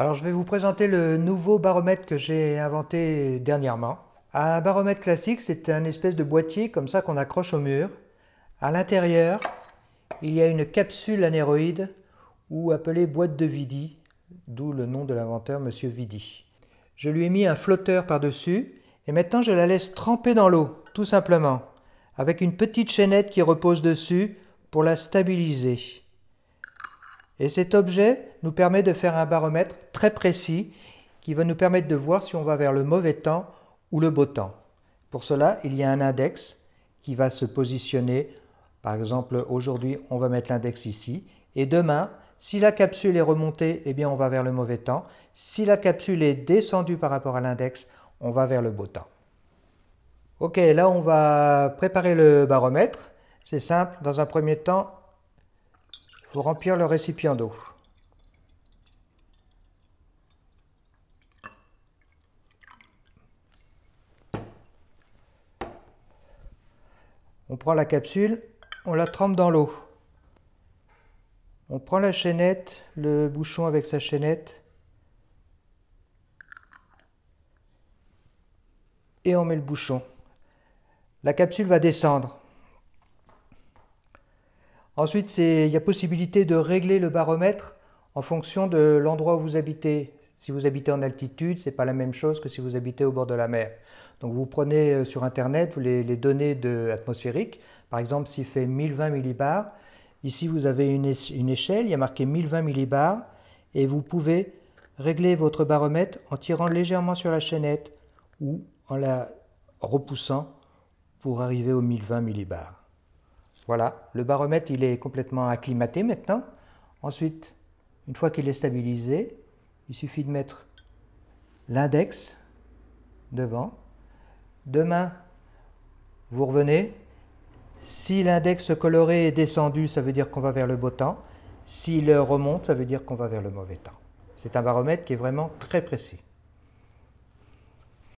Alors je vais vous présenter le nouveau baromètre que j'ai inventé dernièrement. Un baromètre classique, c'est un espèce de boîtier comme ça qu'on accroche au mur. À l'intérieur, il y a une capsule anéroïde ou appelée boîte de Vidi, d'où le nom de l'inventeur Monsieur Vidi. Je lui ai mis un flotteur par-dessus et maintenant je la laisse tremper dans l'eau, tout simplement, avec une petite chaînette qui repose dessus pour la stabiliser. Et cet objet nous permet de faire un baromètre très précis qui va nous permettre de voir si on va vers le mauvais temps ou le beau temps. Pour cela, il y a un index qui va se positionner. Par exemple, aujourd'hui, on va mettre l'index ici. Et demain, si la capsule est remontée, eh bien, on va vers le mauvais temps. Si la capsule est descendue par rapport à l'index, on va vers le beau temps. Ok, là, on va préparer le baromètre. C'est simple. Dans un premier temps, pour remplir le récipient d'eau. On prend la capsule, on la trempe dans l'eau. On prend la chaînette, le bouchon avec sa chaînette, et on met le bouchon. La capsule va descendre. Ensuite, il y a possibilité de régler le baromètre en fonction de l'endroit où vous habitez. Si vous habitez en altitude, ce n'est pas la même chose que si vous habitez au bord de la mer. Donc vous prenez euh, sur Internet les, données atmosphériques. Par exemple, s'il fait 1020 millibars, ici vous avez une, une échelle, il y a marqué 1020 millibars, et vous pouvez régler votre baromètre en tirant légèrement sur la chaînette ou en la repoussant pour arriver aux 1020 millibars. Voilà, le baromètre il est complètement acclimaté maintenant. Ensuite, une fois qu'il est stabilisé, il suffit de mettre l'index devant. Demain, vous revenez. Si l'index coloré est descendu, ça veut dire qu'on va vers le beau temps. S'il remonte, ça veut dire qu'on va vers le mauvais temps. C'est un baromètre qui est vraiment très précis.